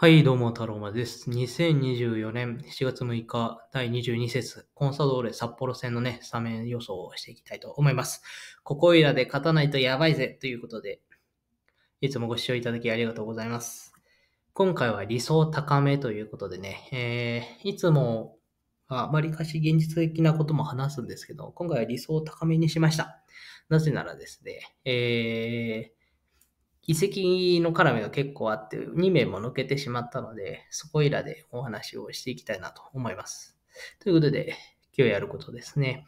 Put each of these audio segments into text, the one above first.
はい、どうも、太郎まです。2024年7月6日、第22節、コンサドーレ札幌戦のね、スタメン予想をしていきたいと思います。ここいらで勝たないとやばいぜということで、いつもご視聴いただきありがとうございます。今回は理想高めということでね、えー、いつも、あまりかし現実的なことも話すんですけど、今回は理想を高めにしました。なぜならですね、えー、移籍の絡みが結構あって、2名も抜けてしまったので、そこいらでお話をしていきたいなと思います。ということで、今日やることですね。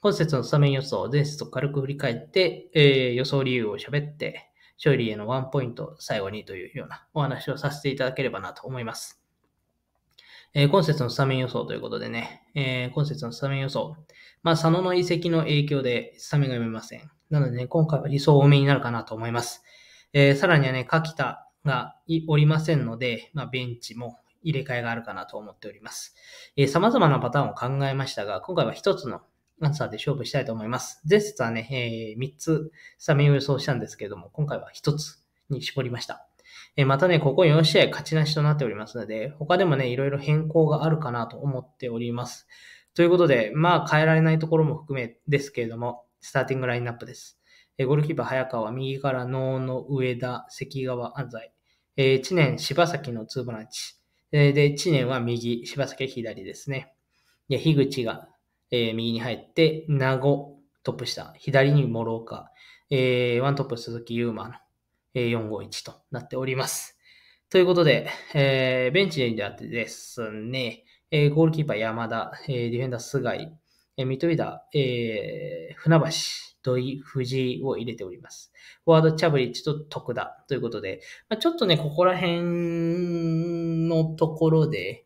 今節のスタメン予想前節を軽く振り返って、えー、予想理由を喋って、勝利へのワンポイント、最後にというようなお話をさせていただければなと思います。えー、今節のスタメン予想ということでね、えー、今節のスタメン予想。まあ、佐野の移籍の影響でスタメンが読めません。なのでね、今回は理想多めになるかなと思います。えー、さらにはね、柿田がおりませんので、まあ、ベンチも入れ替えがあるかなと思っております。えー、様々なパターンを考えましたが、今回は一つのアンサーで勝負したいと思います。前節はね、えー、3つスタメンを予想したんですけれども、今回は1つに絞りました。えー、またね、ここ4試合勝ちなしとなっておりますので、他でもね、いろいろ変更があるかなと思っております。ということで、まあ変えられないところも含めですけれども、スターティングラインナップです。ゴールキーパー早川、右から能の上田、関川、安西、えー、知念、柴崎の2ボランチ、えー、で、知念は右、柴崎左ですね。で、樋口が、えー、右に入って、名護、トップ下、左に諸岡、えー、ワントップ鈴木優馬の、えー、451となっております。ということで、えー、ベンチであってですね、えー、ゴールキーパー山田、えー、ディフェンダー菅井、えー、ミイダー、えー、船橋、土井、藤井を入れております。フォワード、チャブリッチと徳田ということで、まあ、ちょっとね、ここら辺のところで、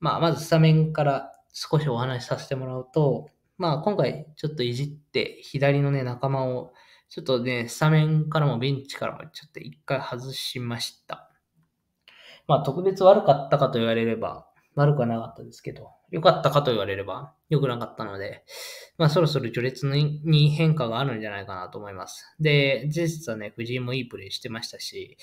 まあ、まずスタメンから少しお話しさせてもらうと、まあ、今回ちょっといじって左のね、仲間を、ちょっとね、スタメンからもベンチからもちょっと一回外しました。まあ、特別悪かったかと言われれば、悪くはなかったですけど、良かったかと言われれば良くなかったので、まあそろそろ序列に変化があるんじゃないかなと思います。で、前実はね、藤井もいいプレイしてましたし、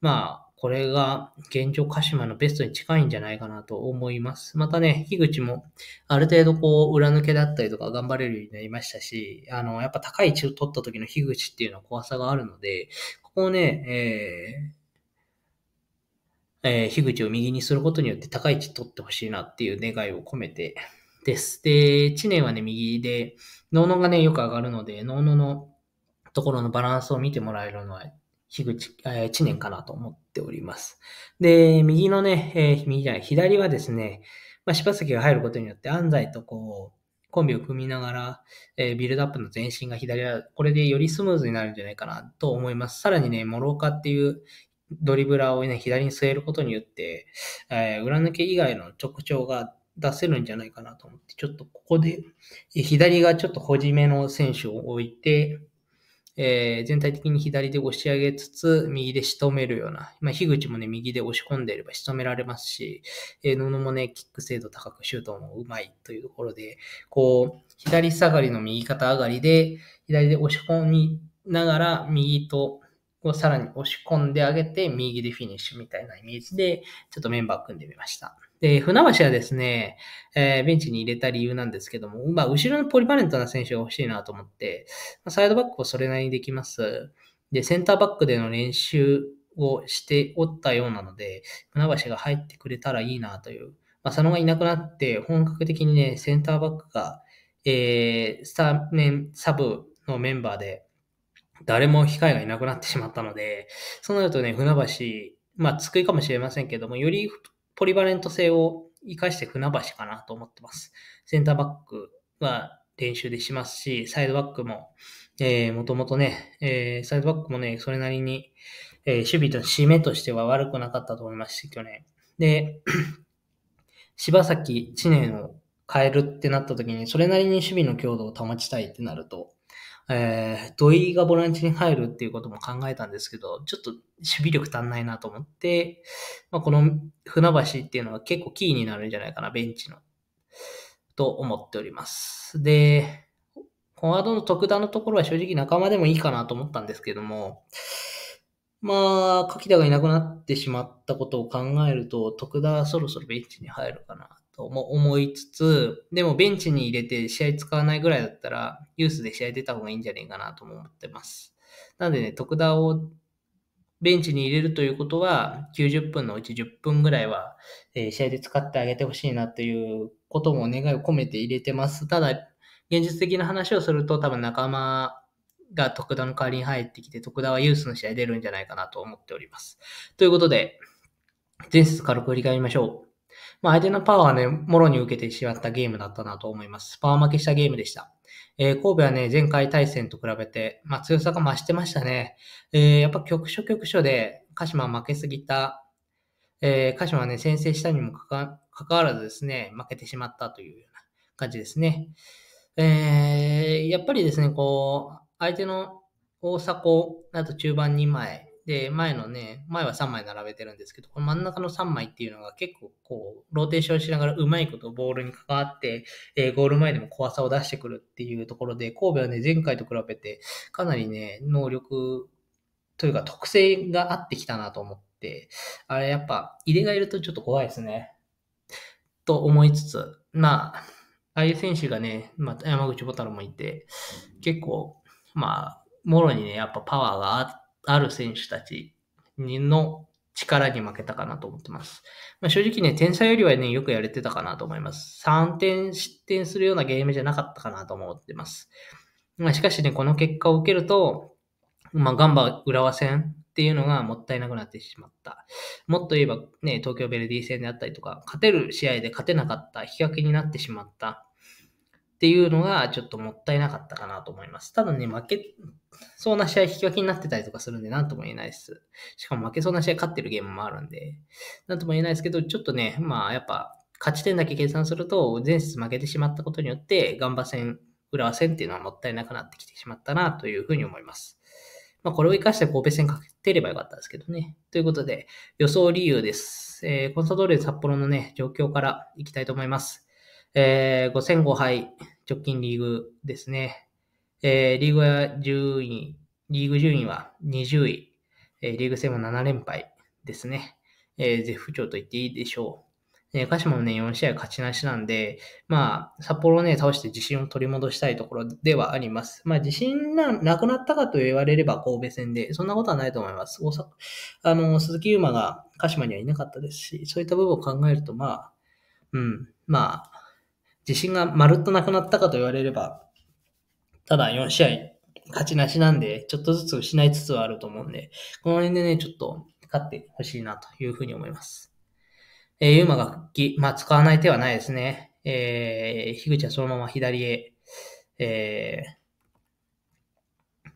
まあ、これが現状鹿島のベストに近いんじゃないかなと思います。またね、樋口もある程度こう、裏抜けだったりとか頑張れるようになりましたし、あの、やっぱ高い位置を取った時の樋口っていうのは怖さがあるので、ここをね、えーえー、樋口を右にすることによって高い位置取ってほしいなっていう願いを込めてです。で、知念はね、右で、ノーがね、よく上がるので、ノーのところのバランスを見てもらえるのは、樋口、えー、知念かなと思っております。で、右のね、えー、右じゃない、左はですね、まあ、柴崎が入ることによって、安西とこう、コンビを組みながら、えー、ビルドアップの前進が左は、これでよりスムーズになるんじゃないかなと思います。さらにね、諸岡っていうドリブラーをね、左に据えることによって、えー、裏抜け以外の特徴が出せるんじゃないかなと思って、ちょっとここで、左がちょっとほじめの選手を置いて、えー、全体的に左で押し上げつつ、右で仕留めるような、まあ、樋口もね、右で押し込んでいれば仕留められますし、えー、野々もね、キック精度高く、シュートもうまいというところで、こう、左下がりの右肩上がりで、左で押し込みながら、右とをさらに押し込んであげて、右でフィニッシュみたいなイメージで、ちょっとメンバー組んでみました。で、船橋はですね、えー、ベンチに入れた理由なんですけども、まあ、後ろのポリバレントな選手が欲しいなと思って、サイドバックをそれなりにできます。で、センターバックでの練習をしておったようなので、船橋が入ってくれたらいいなという。まあ、佐野がいなくなって、本格的にね、センターバックが、えー、スタメン、サブのメンバーで誰も控えがいなくなってしまったので、そうなるとね、船橋、まあ、机かもしれませんけども、よりポリバレント性を活かして船橋かなと思ってます。センターバックは練習でしますし、サイドバックも、えー、もともとね、えー、サイドバックもね、それなりに、えー、守備の締めとしては悪くなかったと思いますし、去年。で、柴崎知念を変えるってなった時に、それなりに守備の強度を保ちたいってなると、えー、土井がボランチに入るっていうことも考えたんですけど、ちょっと守備力足んないなと思って、まあ、この船橋っていうのは結構キーになるんじゃないかな、ベンチの。と思っております。で、フォワードの特段のところは正直仲間でもいいかなと思ったんですけども、まあ、柿田がいなくなってしまったことを考えると、徳田そろそろベンチに入るかなと思いつつ、でもベンチに入れて試合使わないぐらいだったら、ユースで試合出た方がいいんじゃねえかなとも思ってます。なんでね、徳田をベンチに入れるということは、90分のうち10分ぐらいは、え試合で使ってあげてほしいなということも願いを込めて入れてます。ただ、現実的な話をすると、多分仲間が徳田の代わりに入ってきて、徳田はユースの試合出るんじゃないかなと思っております。ということで、前節軽く振り返りましょう。まあ、相手のパワーはね、もろに受けてしまったゲームだったなと思います。パワー負けしたゲームでした。えー、神戸はね、前回対戦と比べて、まあ、強さが増してましたね。えー、やっぱ局所局所で、鹿島負けすぎた、えー、鹿島はね、先制したにもかかわらずですね、負けてしまったというような感じですね。えー、やっぱりですね、こう、相手の大迫、あと中盤2枚、で、前のね、前は3枚並べてるんですけど、この真ん中の3枚っていうのが結構こう、ローテーションしながらうまいことボールに関わって、えー、ゴール前でも怖さを出してくるっていうところで、神戸はね、前回と比べてかなりね、能力というか特性が合ってきたなと思って、あれやっぱ入れがいるとちょっと怖いですね。と思いつつ、まあ、ああいう選手がね、まあ、山口ボタルもいて、結構、まあ、もろにね、やっぱパワーがあって、ある選手たちの力に負けたかなと思ってます。まあ、正直ね、点差よりはね、よくやれてたかなと思います。3点失点するようなゲームじゃなかったかなと思ってます。まあ、しかしね、この結果を受けると、まあ、ガンバ浦和戦っていうのがもったいなくなってしまった。もっと言えばね、東京ベルディ戦であったりとか、勝てる試合で勝てなかった、引き分けになってしまったっていうのがちょっともったいなかったかなと思います。ただね、負けそうな試合引き分けになってたりとかするんで、なんとも言えないです。しかも負けそうな試合勝ってるゲームもあるんで、なんとも言えないですけど、ちょっとね、まあやっぱ、勝ち点だけ計算すると、前節負けてしまったことによって、ガンバ戦、浦和戦っていうのはもったいなくなってきてしまったなというふうに思います。まあ、これを活かして神戸戦かけてればよかったですけどね。ということで、予想理由です。えー、コンサドーレ札幌のね、状況からいきたいと思います。えー、5戦5敗、直近リーグですね。えー、リーグは10位、リーグ順位は20位、えー、リーグ戦は7連敗ですね。えー、絶不調と言っていいでしょう。えー、鹿島もね、4試合勝ちなしなんで、まあ、札幌をね、倒して自信を取り戻したいところではあります。まあ、自信がなくなったかと言われれば神戸戦で、そんなことはないと思います。大阪、あの、鈴木優馬が鹿島にはいなかったですし、そういった部分を考えると、まあ、うん、まあ、自信がまるっとなくなったかと言われれば、ただ4試合勝ちなしなんで、ちょっとずつ失いつつはあると思うんで、この辺でね、ちょっと勝ってほしいなというふうに思います。えー、ユーマが復帰。まあ、使わない手はないですね。えー、樋口はそのまま左へ、えー、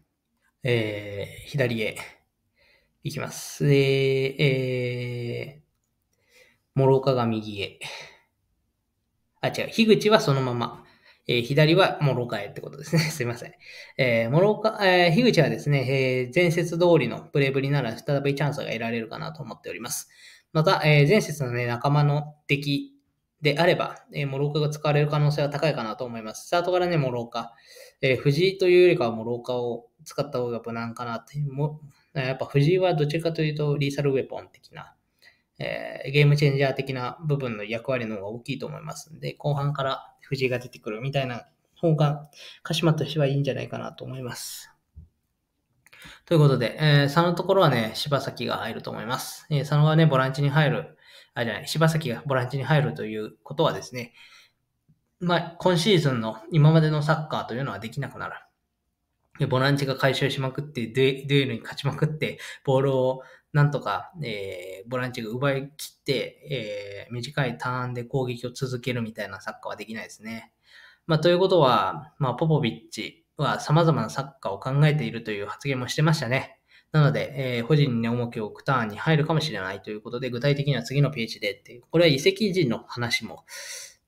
えー、左へ行きます。で、えー、諸岡が右へ。あ、違う。樋口はそのまま。えー、左はモロカエってことですね。すいません。えー、モロカ、えー、樋口はですね、えー、前節通りのプレーぶりなら再びチャンスが得られるかなと思っております。また、えー、前節のね、仲間の敵であれば、えー、モローカが使われる可能性は高いかなと思います。スタートからね、モローカ。えー、藤井というよりかはモローカを使った方が無難かなって。もやっぱ藤井はどちらかというとリーサルウェポン的な、えー、ゲームチェンジャー的な部分の役割の方が大きいと思いますんで、後半から藤井が出てくるみたいな方が、鹿島としてはいいんじゃないかなと思います。ということで、えー、佐野のところはね、柴崎が入ると思います。えー、佐野がね、ボランチに入る、あ、じゃない、柴崎がボランチに入るということはですね、まあ、今シーズンの今までのサッカーというのはできなくなる。で、ボランチが回収しまくって、デュエルに勝ちまくって、ボールをなんとか、えー、ボランチが奪い切って、えー、短いターンで攻撃を続けるみたいなサッカーはできないですね。まあ、ということは、まあ、ポポビッチは様々なサッカーを考えているという発言もしてましたね。なので、えー、個人に重きを置くターンに入るかもしれないということで、具体的には次のページでっていう、これは遺跡人の話も、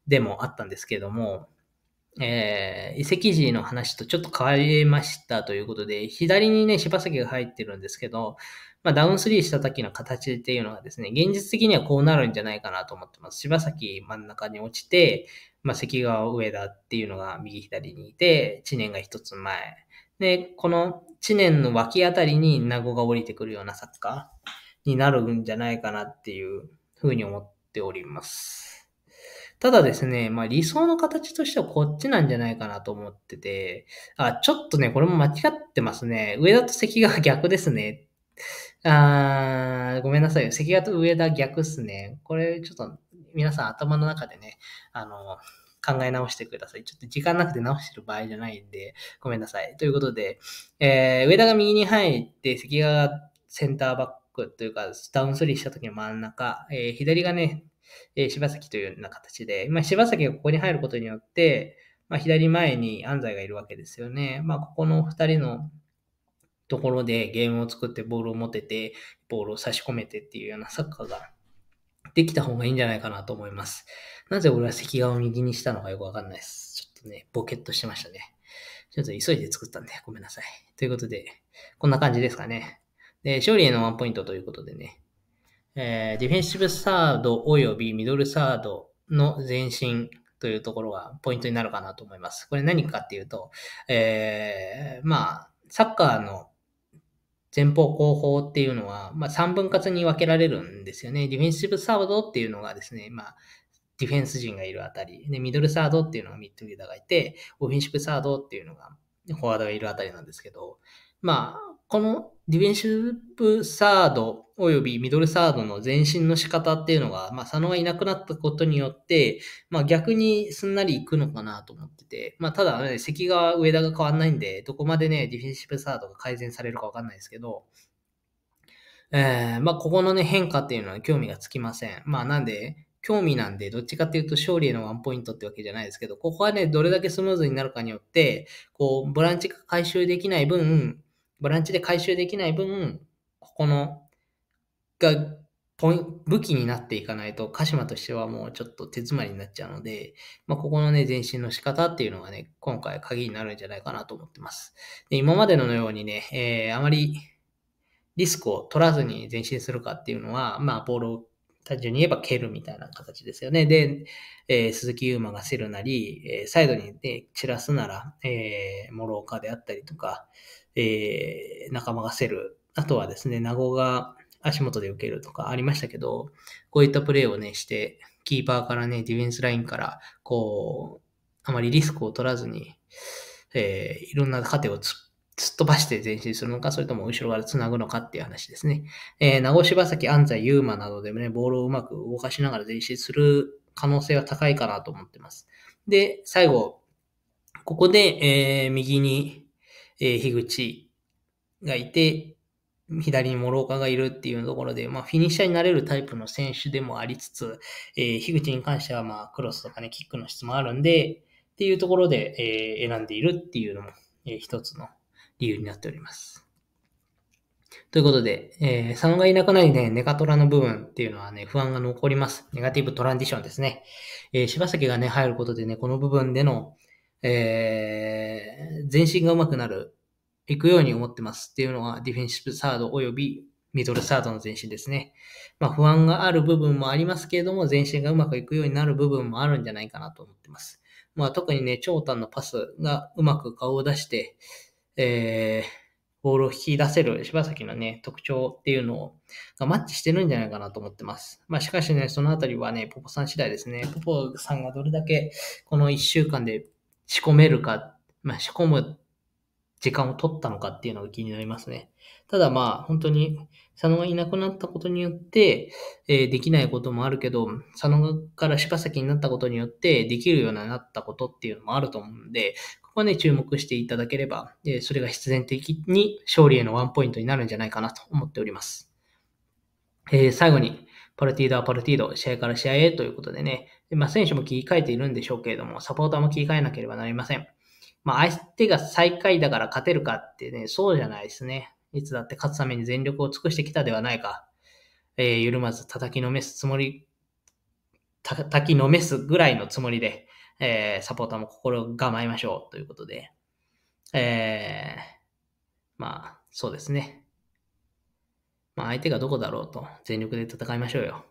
でもあったんですけれども、えー、遺跡時の話とちょっと変わりましたということで、左にね、柴崎が入ってるんですけど、まあ、ダウンスリーした時の形っていうのがですね、現実的にはこうなるんじゃないかなと思ってます。柴崎真ん中に落ちて、まあ、関川上田っていうのが右左にいて、知念が一つ前。で、この知念の脇あたりに名護が降りてくるようなサッカーになるんじゃないかなっていうふうに思っております。ただですね、まあ理想の形としてはこっちなんじゃないかなと思ってて、あ、ちょっとね、これも間違ってますね。上田と関が逆ですね。あー、ごめんなさい。関ヶと上田逆っすね。これちょっと皆さん頭の中でね、あの、考え直してください。ちょっと時間なくて直してる場合じゃないんで、ごめんなさい。ということで、えー、上田が右に入って、関ヶがセンターバックというか、ダウンスリーした時の真ん中、えー、左がね、えー、柴崎というような形で、まあ、柴崎がここに入ることによって、まあ、左前に安西がいるわけですよね。まあ、ここの2人のところでゲームを作ってボールを持てて、ボールを差し込めてっていうようなサッカーができた方がいいんじゃないかなと思います。なぜ俺は関川を右にしたのかよくわかんないです。ちょっとね、ボケっとしてましたね。ちょっと急いで作ったんでごめんなさい。ということで、こんな感じですかね。で、勝利へのワンポイントということでね、えー、ディフェンシブサード及びミドルサードの前進というところがポイントになるかなと思います。これ何かっていうと、えー、まあ、サッカーの前方後方っていうのは、まあ、3分割に分けられるんですよね。ディフェンシブサードっていうのがですね、まあ、ディフェンス陣がいるあたり、でミドルサードっていうのがミッドフィルダーがいて、オフェンシブサードっていうのがフォワードがいるあたりなんですけど、まこのディフェンシブサード及びミドルサードの前進の仕方っていうのが、まあ、佐野がいなくなったことによって、まあ、逆にすんなりいくのかなと思ってて、まあ、ただ、ね、関川、上田が変わんないんで、どこまでね、ディフェンシブサードが改善されるかわかんないですけど、えー、まあ、ここのね、変化っていうのは興味がつきません。まあ、なんで、興味なんで、どっちかっていうと勝利へのワンポイントってわけじゃないですけど、ここはね、どれだけスムーズになるかによって、こう、ボランチが回収できない分、ボランチで回収できない分、ここの、が、ポイ武器になっていかないと、鹿島としてはもうちょっと手詰まりになっちゃうので、まあ、ここのね、前進の仕方っていうのがね、今回鍵になるんじゃないかなと思ってます。で、今までのようにね、えー、あまりリスクを取らずに前進するかっていうのは、まあ、ボールを単純に言えば蹴るみたいな形ですよね。で、えー、鈴木優馬が競るなり、えー、サイドに、ね、散らすなら、えー、諸岡であったりとか、えー、仲間がせる。あとはですね、名護が足元で受けるとかありましたけど、こういったプレーをね、して、キーパーからね、ディフェンスラインから、こう、あまりリスクを取らずに、えー、いろんな糧を突っ突っ飛ばして前進するのか、それとも後ろから繋ぐのかっていう話ですね。えー、名護柴崎、安西、優馬などでもね、ボールをうまく動かしながら前進する可能性は高いかなと思ってます。で、最後、ここで、えー、右にえー、樋口がいて、左に諸岡がいるっていうところで、まあ、フィニッシャーになれるタイプの選手でもありつつ、えー、樋口に関しては、まあ、クロスとかね、キックの質もあるんで、っていうところで、えー、選んでいるっていうのも、えー、一つの理由になっております。ということで、えー、佐がいなくなりね、ネガトラの部分っていうのはね、不安が残ります。ネガティブトランジションですね。えー、柴崎がね、入ることでね、この部分での、えー、身が上手くなる、いくように思ってますっていうのがディフェンシブサード及びミドルサードの前身ですね。まあ不安がある部分もありますけれども、前身がうまくいくようになる部分もあるんじゃないかなと思ってます。まあ特にね、長短のパスがうまく顔を出して、えー、ボールを引き出せる柴崎のね、特徴っていうのがマッチしてるんじゃないかなと思ってます。まあしかしね、そのあたりはね、ポポさん次第ですね。ポポさんがどれだけこの1週間で仕込めるか、まあ、仕込む時間を取ったのかっていうのが気になりますね。ただまあ、本当に佐野がいなくなったことによって、えー、できないこともあるけど、佐野から柴崎になったことによって、できるようになったことっていうのもあると思うんで、ここはね、注目していただければ、えー、それが必然的に勝利へのワンポイントになるんじゃないかなと思っております。えー、最後に、パルティードはパルティード、試合から試合へということでね、でまあ、選手も切り替えているんでしょうけれども、サポーターも切り替えなければなりません。まあ、相手が最下位だから勝てるかってね、そうじゃないですね。いつだって勝つために全力を尽くしてきたではないか。えー、緩まず叩きのめすつもり、叩きのめすぐらいのつもりで、えー、サポーターも心構えましょうということで、えー、まあ、そうですね。まあ、相手がどこだろうと全力で戦いましょうよ。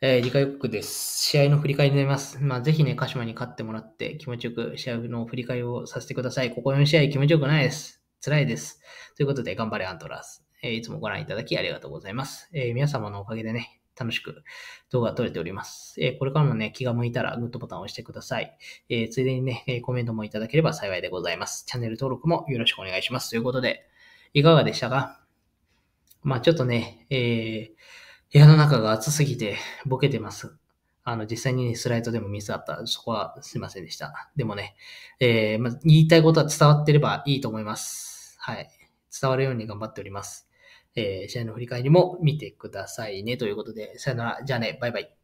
えー、次回予告です。試合の振り返りになります。まあ、ぜひね、鹿島に勝ってもらって気持ちよく試合の振り返りをさせてください。ここ4試合気持ちよくないです。辛いです。ということで、頑張れアントラース。えー、いつもご覧いただきありがとうございます。えー、皆様のおかげでね、楽しく動画撮れております。えー、これからもね、気が向いたらグッドボタンを押してください。えー、ついでにね、えコメントもいただければ幸いでございます。チャンネル登録もよろしくお願いします。ということで、いかがでしたかまあちょっとね、えー、部屋の中が暑すぎてボケてます。あの、実際に、ね、スライドでもミスあった。そこはすいませんでした。でもね、えー、まあ、言いたいことは伝わってればいいと思います。はい。伝わるように頑張っております。えー、試合の振り返りも見てくださいね。ということで、さよなら。じゃあね、バイバイ。